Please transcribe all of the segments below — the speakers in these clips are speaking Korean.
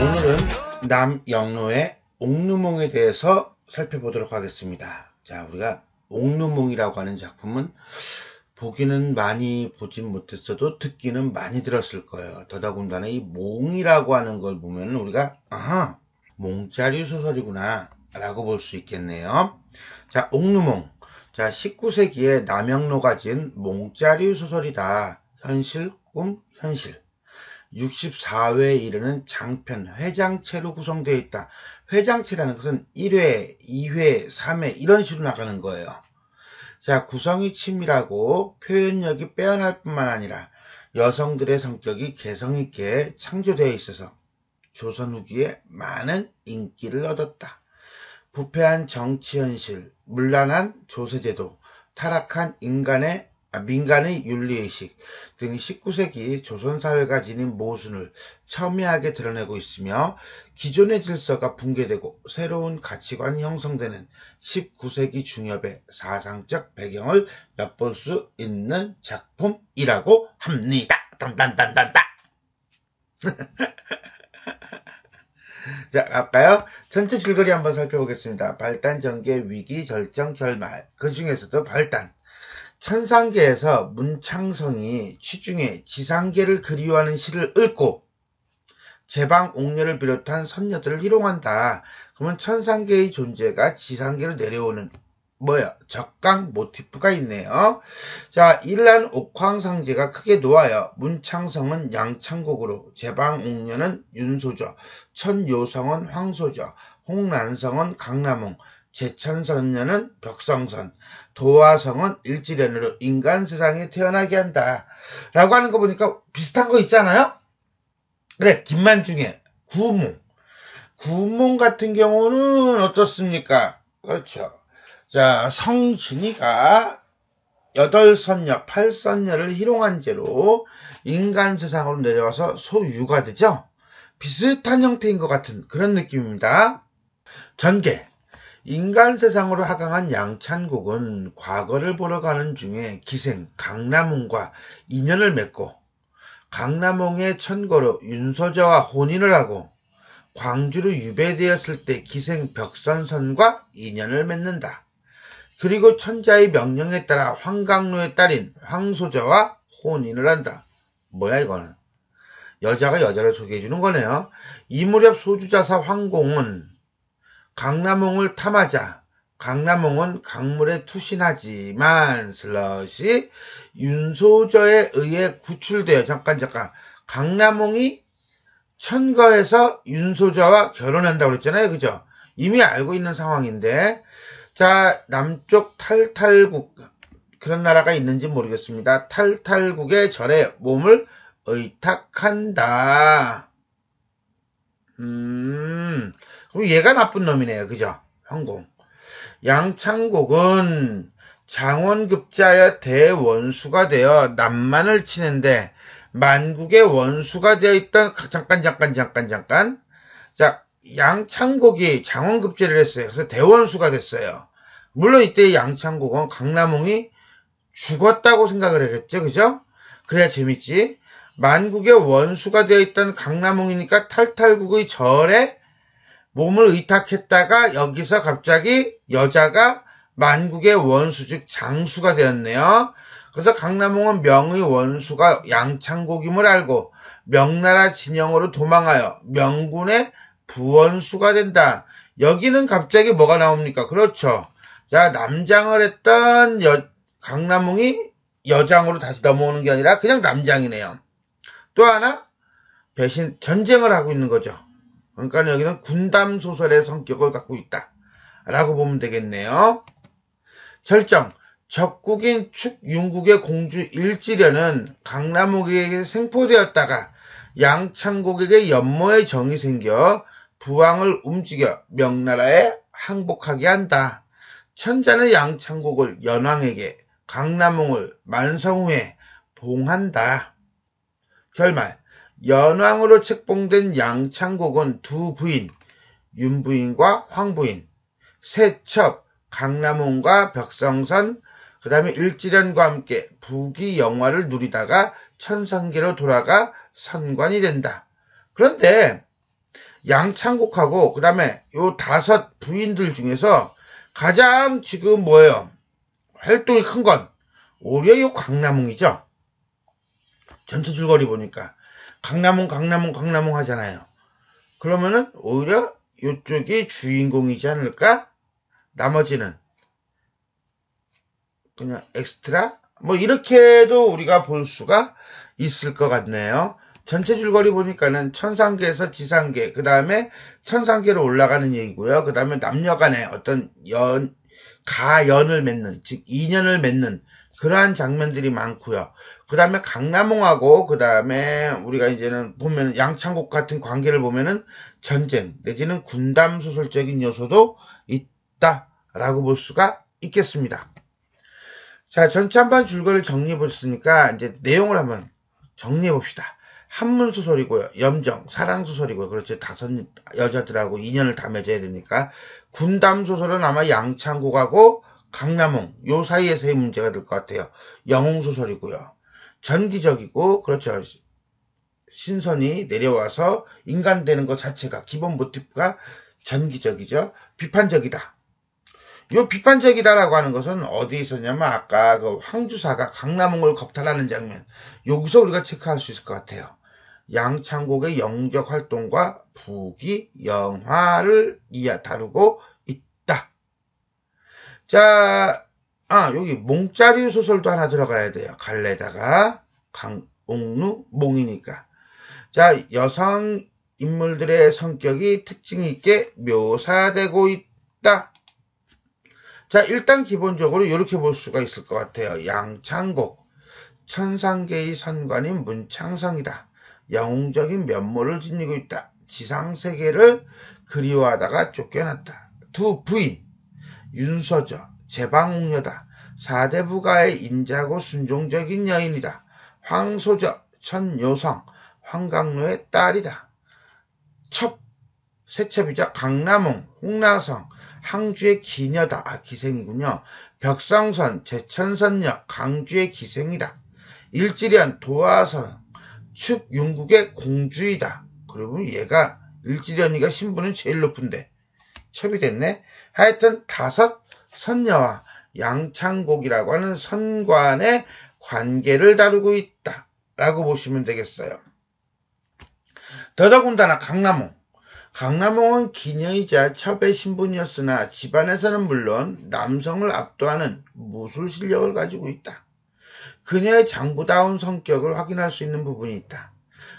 오늘은 남영로의 옥루몽에 대해서 살펴보도록 하겠습니다. 자, 우리가 옥루몽이라고 하는 작품은 보기는 많이 보진 못했어도 듣기는 많이 들었을 거예요. 더더군다나 이 몽이라고 하는 걸 보면 우리가 아하 몽짜리 소설이구나 라고 볼 수 있겠네요. 자 옥루몽 자, 19세기에 남양로가 지은 몽자류 소설이다. 현실, 꿈, 현실. 64회에 이르는 장편 회장체로 구성되어 있다. 회장체라는 것은 1회, 2회, 3회 이런 식으로 나가는 거예요. 자, 구성이 치밀하고 표현력이 빼어날 뿐만 아니라 여성들의 성격이 개성있게 창조되어 있어서 조선 후기에 많은 인기를 얻었다. 부패한 정치 현실, 문란한 조세제도, 타락한 인간의 아, 민간의 윤리의식 등 19세기 조선사회가 지닌 모순을 첨예하게 드러내고 있으며 기존의 질서가 붕괴되고 새로운 가치관이 형성되는 19세기 중엽의 사상적 배경을 엿볼 수 있는 작품이라고 합니다. 딴딴딴딴딴 자, 갈까요? 전체 줄거리 한번 살펴보겠습니다. 발단, 전개, 위기, 절정, 결말. 그 중에서도 발단. 천상계에서 문창성이 취중에 지상계를 그리워하는 시를 읊고 제방 옥녀를 비롯한 선녀들을 희롱한다. 그러면 천상계의 존재가 지상계로 내려오는 뭐야 적강 모티프가 있네요. 자 일란 옥황상제가 크게 놓아요. 문창성은 양창곡으로 제방옥녀는 윤소조 천요성은 황소조 홍란성은 강남홍 제천선녀는 벽성선, 도화성은 일지련으로 인간 세상에 태어나게 한다. 라고 하는 거 보니까 비슷한 거 있잖아요? 그래, 김만중의 구몽. 구몽 같은 경우는 어떻습니까? 그렇죠. 자, 성진이가 여덟선녀, 팔선녀를 희롱한 죄로 인간 세상으로 내려와서 소유가 되죠. 비슷한 형태인 것 같은 그런 느낌입니다. 전개. 인간 세상으로 하강한 양찬국은 과거를 보러 가는 중에 기생 강남홍과 인연을 맺고 강남홍의 천거로 윤서자와 혼인을 하고 광주로 유배되었을 때 기생 벽선선과 인연을 맺는다. 그리고 천자의 명령에 따라 황강로의 딸인 황소자와 혼인을 한다. 뭐야 이거는. 여자가 여자를 소개해 주는 거네요. 이무렵 소주자사 황공은 강남홍을 탐하자 강남홍은 강물에 투신하지만 슬러시 윤소저에 의해 구출되어 잠깐 잠깐 강남홍이 천거에서 윤소저와 결혼한다고 그랬잖아요. 그죠? 이미 알고 있는 상황인데 자, 남쪽 탈탈국, 그런 나라가 있는지 모르겠습니다. 탈탈국의 절에 몸을 의탁한다. 음, 그럼 얘가 나쁜 놈이네요. 그죠? 황공. 양창국은 장원급자여 대원수가 되어 남만을 치는데 만국의 원수가 되어 있던 아, 잠깐 잠깐 잠깐 잠깐 자 양창국이 장원급제를 했어요. 그래서 대원수가 됐어요. 물론 이때 양창국은 강남웅이 죽었다고 생각을 했겠죠. 그죠? 그래야 재밌지. 만국의 원수가 되어 있던 강남웅이니까 탈탈국의 절에 몸을 의탁했다가 여기서 갑자기 여자가 만국의 원수 즉 장수가 되었네요. 그래서 강남웅은 명의 원수가 양창국임을 알고 명나라 진영으로 도망하여 명군의 부원수가 된다. 여기는 갑자기 뭐가 나옵니까? 그렇죠. 자, 남장을 했던 여, 강남웅이 여장으로 다시 넘어오는 게 아니라 그냥 남장이네요. 또 하나, 배신, 전쟁을 하고 있는 거죠. 그러니까 여기는 군담 소설의 성격을 갖고 있다. 라고 보면 되겠네요. 설정. 적국인 축윤국의 공주 일지려는 강남옥에게 생포되었다가 양창곡에게 연모의 정이 생겨 부왕을 움직여 명나라에 항복하게 한다. 천자는 양창국을 연왕에게 강남홍을 만성후에 봉한다. 결말 연왕으로 책봉된 양창국은 두 부인 윤부인과 황부인 세첩 강남홍과 벽성선 그 다음에 일지련과 함께 부귀 영화를 누리다가 천상계로 돌아가 선관이 된다. 그런데 양창국하고 그다음에 요 다섯 부인들 중에서 가장 지금 뭐예요? 활동이 큰 건 오히려 요강남흥이죠 전체 줄거리 보니까 강남흥 강남흥 강남흥 하잖아요. 그러면은 오히려 요쪽이 주인공이지 않을까? 나머지는 그냥 엑스트라 뭐 이렇게도 우리가 볼 수가 있을 것 같네요. 전체 줄거리 보니까는 천상계에서 지상계, 그 다음에 천상계로 올라가는 얘기고요. 그 다음에 남녀 간의 어떤 연, 가연을 맺는, 즉 인연을 맺는 그러한 장면들이 많고요. 그 다음에 강남홍하고 그 다음에 우리가 이제는 보면 양창국 같은 관계를 보면은 전쟁 내지는 군담 소설적인 요소도 있다라고 볼 수가 있겠습니다. 자 전체 한번 줄거리를 정리해 보셨으니까 이제 내용을 한번 정리해 봅시다. 한문 소설이고요. 염정, 사랑 소설이고요. 그렇지 다섯 여자들하고 인연을 다 맺어야 되니까 군담 소설은 아마 양창국하고 강남홍 요 사이에서의 문제가 될 것 같아요. 영웅 소설이고요. 전기적이고 그렇죠. 신선이 내려와서 인간 되는 것 자체가 기본 모티브가 전기적이죠. 비판적이다. 요 비판적이다라고 하는 것은 어디에 있었냐면 아까 그 황주사가 강남홍을 겁탈하는 장면 여기서 우리가 체크할 수 있을 것 같아요. 양창국의 영적 활동과 북이 영화를 이야 다루고 있다. 자, 아 여기 몽짜리 소설도 하나 들어가야 돼요. 갈래다가 강옥루 몽이니까. 자, 여성 인물들의 성격이 특징 있게 묘사되고 있다. 자, 일단 기본적으로 이렇게 볼 수가 있을 것 같아요. 양창곡, 천상계의 선관인 문창성이다. 영웅적인 면모를 지니고 있다. 지상세계를 그리워하다가 쫓겨났다. 두 부인, 윤서저, 제방옥녀다. 사대부가의 인자고 순종적인 여인이다. 황소저, 천여성 황강로의 딸이다. 첩, 세첩이자 강남홍, 홍나성, 항주의 기녀다. 아, 기생이군요. 벽성선, 제천선녀, 강주의 기생이다. 일지련, 도화선, 숙영국의 공주이다. 그러면 얘가 일지련이가 신분은 제일 높은데 첩이됐네. 하여튼 다섯 선녀와 양창곡이라고 하는 선관의 관계를 다루고 있다. 라고 보시면 되겠어요. 더더군다나 강남홍. 강남홍은 기녀이자 첩의 신분이었으나 집안에서는 물론 남성을 압도하는 무술 실력을 가지고 있다. 그녀의 장부다운 성격을 확인할 수 있는 부분이 있다.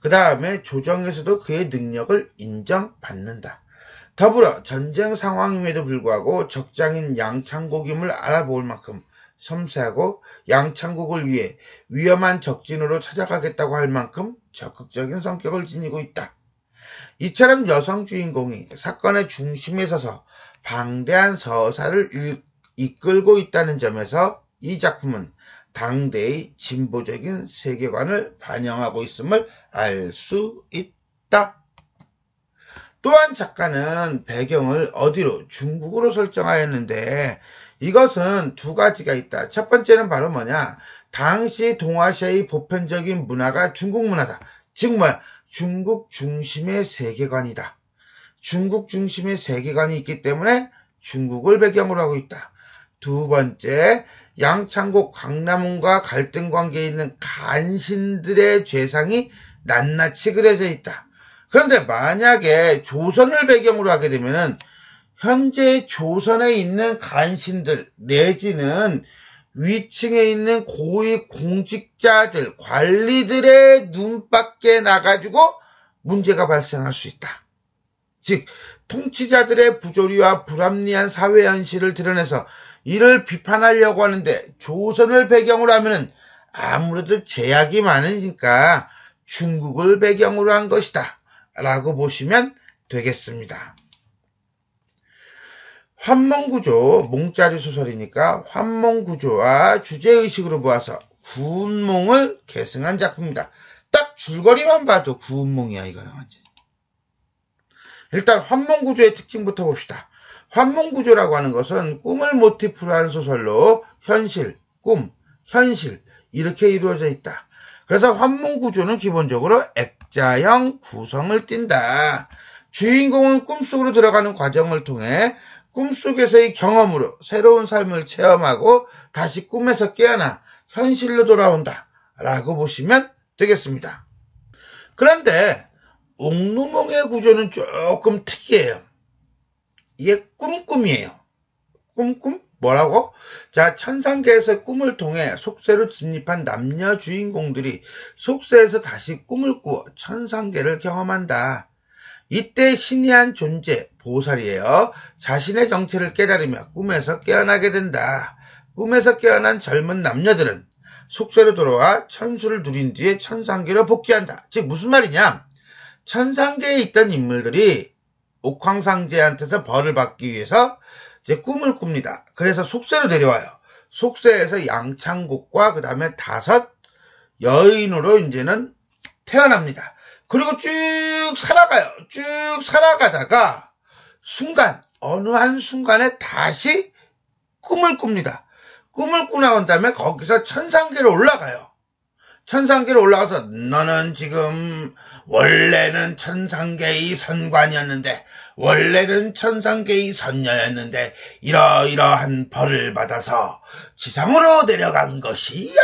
그 다음에 조정에서도 그의 능력을 인정받는다. 더불어 전쟁 상황임에도 불구하고 적장인 양창곡임을 알아볼 만큼 섬세하고 양창국을 위해 위험한 적진으로 찾아가겠다고 할 만큼 적극적인 성격을 지니고 있다. 이처럼 여성 주인공이 사건의 중심에 서서 방대한 서사를 이끌고 있다는 점에서 이 작품은 당대의 진보적인 세계관을 반영하고 있음을 알 수 있다. 또한 작가는 배경을 어디로 중국으로 설정하였는데 이것은 두 가지가 있다. 첫 번째는 바로 뭐냐? 당시 동아시아의 보편적인 문화가 중국 문화다. 즉 뭐야? 중국 중심의 세계관이다. 중국 중심의 세계관이 있기 때문에 중국을 배경으로 하고 있다. 두 번째, 양창고 광남과 갈등 관계에 있는 간신들의 죄상이 낱낱이 그려져 있다. 그런데 만약에 조선을 배경으로 하게 되면은 현재 조선에 있는 간신들 내지는 위층에 있는 고위 공직자들, 관리들의 눈 밖에 나가지고 문제가 발생할 수 있다. 즉, 통치자들의 부조리와 불합리한 사회 현실을 드러내서 이를 비판하려고 하는데 조선을 배경으로 하면 아무래도 제약이 많으니까 중국을 배경으로 한 것이다 라고 보시면 되겠습니다. 환몽구조, 몽자리 소설이니까 환몽구조와 주제의식으로 모아서 구운몽을 계승한 작품이다. 딱 줄거리만 봐도 구운몽이야 이거는 완전 일단 환몽구조의 특징부터 봅시다. 환몽구조라고 하는 것은 꿈을 모티프로 한 소설로 현실, 꿈, 현실 이렇게 이루어져 있다. 그래서 환몽구조는 기본적으로 액자형 구성을 띈다. 주인공은 꿈속으로 들어가는 과정을 통해 꿈속에서의 경험으로 새로운 삶을 체험하고 다시 꿈에서 깨어나 현실로 돌아온다. 라고 보시면 되겠습니다. 그런데 옥루몽의 구조는 조금 특이해요. 이게 꿈꿈이에요. 꿈꿈? 뭐라고? 자, 천상계에서 꿈을 통해 속세로 진입한 남녀 주인공들이 속세에서 다시 꿈을 꾸어 천상계를 경험한다. 이때 신이 한 존재, 보살이에요. 자신의 정체를 깨달으며 꿈에서 깨어나게 된다. 꿈에서 깨어난 젊은 남녀들은 속세로 돌아와 천수를 누린 뒤에 천상계로 복귀한다. 즉 무슨 말이냐? 천상계에 있던 인물들이 옥황상제한테서 벌을 받기 위해서 이제 꿈을 꿉니다. 그래서 속세로 데려와요. 속세에서 양창국과 그 다음에 다섯 여인으로 이제는 태어납니다. 그리고 쭉 살아가요. 쭉 살아가다가 순간 어느 한 순간에 다시 꿈을 꿉니다. 꿈을 꾸나온 다음에 거기서 천상계로 올라가요. 천상계로 올라가서 너는 지금 원래는 천상계의 선관이었는데 원래는 천상계의 선녀였는데 이러이러한 벌을 받아서 지상으로 내려간 것이야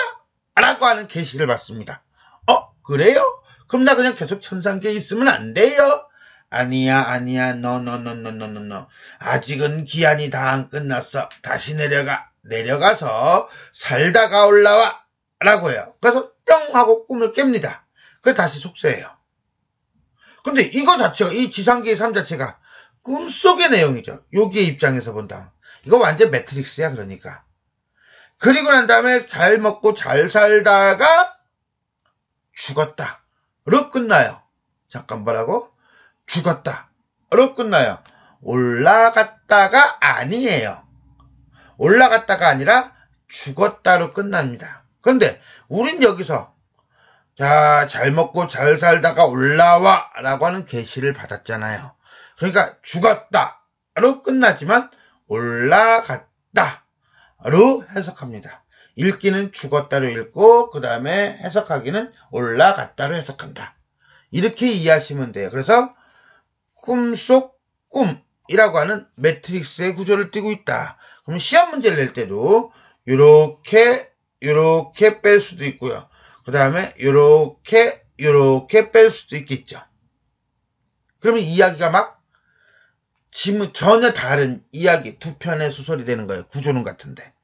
라고 하는 계시를 받습니다. 어 그래요? 그럼 나 그냥 계속 천상계에 있으면 안 돼요? 아니야 아니야 너 너 너 너 너너너 아직은 기한이 다 안 끝났어 다시 내려가 내려가서 살다가 올라와 라고 해요. 그래서 환하고 꿈을 깹니다. 그게 다시 속세예요. 근데 이거 자체가 이 지상계의 삶 자체가 꿈속의 내용이죠. 여기의 입장에서 본다면. 이거 완전 매트릭스야 그러니까. 그리고 난 다음에 잘 먹고 잘 살다가 죽었다. 로 끝나요. 잠깐 뭐라고? 죽었다. 로 끝나요. 올라갔다가 아니에요. 올라갔다가 아니라 죽었다로 끝납니다. 근데 우린 여기서 자, 잘 먹고 잘 살다가 올라와! 라고 하는 계시를 받았잖아요. 그러니까 죽었다로 끝나지만 올라갔다 로 해석합니다. 읽기는 죽었다로 읽고 그 다음에 해석하기는 올라갔다로 해석한다. 이렇게 이해하시면 돼요. 그래서 꿈속 꿈이라고 하는 매트릭스의 구조를 띄고 있다. 그럼 시험 문제를 낼 때도 이렇게 이렇게 뺄 수도 있고요. 그 다음에 요렇게 요렇게 뺄 수도 있겠죠. 그러면 이야기가 막 지문 전혀 다른 이야기 두 편의 소설이 되는 거예요. 구조는 같은데.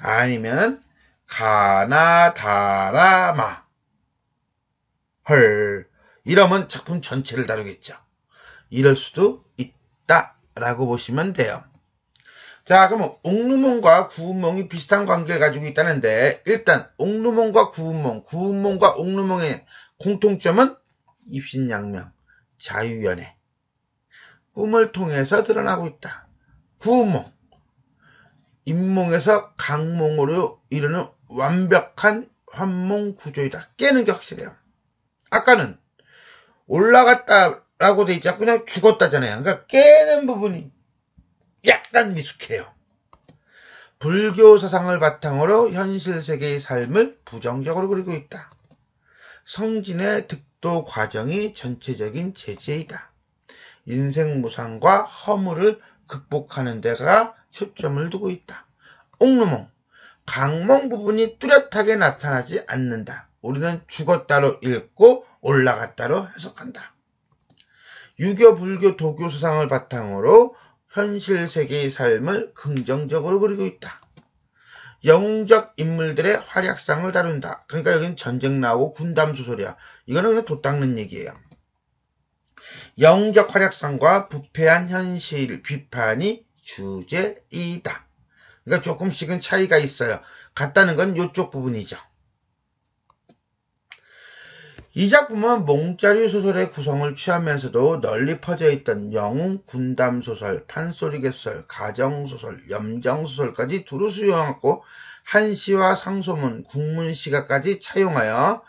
아니면은 가나다라마 헐 이러면 작품 전체를 다루겠죠. 이럴 수도 있다라고 보시면 돼요. 자, 그럼 옥루몽과 구운몽이 비슷한 관계를 가지고 있다는데 일단 옥루몽과 구운몽, 구운몽과 옥루몽의 공통점은 입신양명, 자유연애, 꿈을 통해서 드러나고 있다. 구운몽, 입몽에서 강몽으로 이르는 완벽한 환몽 구조이다. 깨는 게 확실해요. 아까는 올라갔다라고 돼 있지 않고 그냥 죽었다잖아요. 그러니까 깨는 부분이 약간 미숙해요. 불교 사상을 바탕으로 현실 세계의 삶을 부정적으로 그리고 있다. 성진의 득도 과정이 전체적인 제재이다. 인생 무상과 허물을 극복하는 데가 초점을 두고 있다. 옥루몽, 강몽 부분이 뚜렷하게 나타나지 않는다. 우리는 죽었다로 읽고 올라갔다로 해석한다. 유교, 불교, 도교 사상을 바탕으로 현실 세계의 삶을 긍정적으로 그리고 있다. 영웅적 인물들의 활약상을 다룬다. 그러니까 여기는 전쟁 나오고 군담 소설이야. 이거는 그냥 돗닦는 얘기예요. 영웅적 활약상과 부패한 현실 비판이 주제이다. 그러니까 조금씩은 차이가 있어요. 같다는 건 이쪽 부분이죠. 이 작품은 몽짜리 소설의 구성을 취하면서도 널리 퍼져 있던 영웅, 군담 소설, 판소리개설 가정 소설, 염장 소설까지 두루 수용하고 한시와 상소문, 국문시가까지 차용하여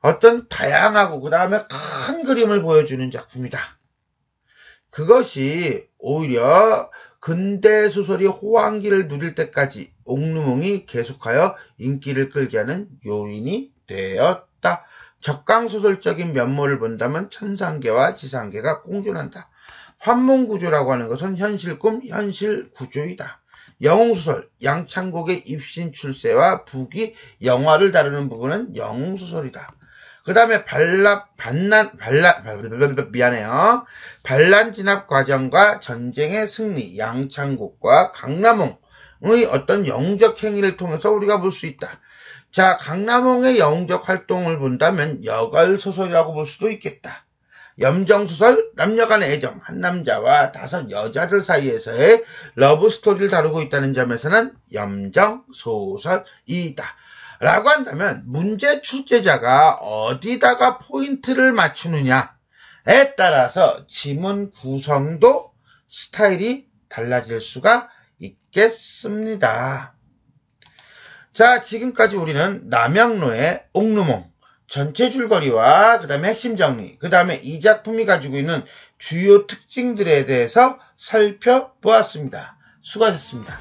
어떤 다양하고 그 다음에 큰 그림을 보여주는 작품이다. 그것이 오히려 근대 소설이 호황기를 누릴 때까지 옥루몽이 계속하여 인기를 끌게 하는 요인이 되었다. 적강소설적인 면모를 본다면 천상계와 지상계가 공존한다. 환문구조라고 하는 것은 현실꿈, 현실구조이다. 영웅소설, 양창곡의 입신 출세와 부귀, 영화를 다루는 부분은 영웅소설이다. 그 다음에 반란, 반란, 반란, 미안해요. 반란 진압 과정과 전쟁의 승리, 양창곡과 강남웅의 어떤 영적 행위를 통해서 우리가 볼 수 있다. 자, 강남홍의 영적 활동을 본다면 여걸 소설이라고 볼 수도 있겠다. 염정소설, 남녀간의 애정, 한 남자와 다섯 여자들 사이에서의 러브스토리를 다루고 있다는 점에서는 염정소설이다. 라고 한다면 문제 출제자가 어디다가 포인트를 맞추느냐에 따라서 지문 구성도 스타일이 달라질 수가 있겠습니다. 자, 지금까지 우리는 남양로의 옥루몽 전체 줄거리와 그 다음에 핵심 정리, 그 다음에 이 작품이 가지고 있는 주요 특징들에 대해서 살펴보았습니다. 수고하셨습니다.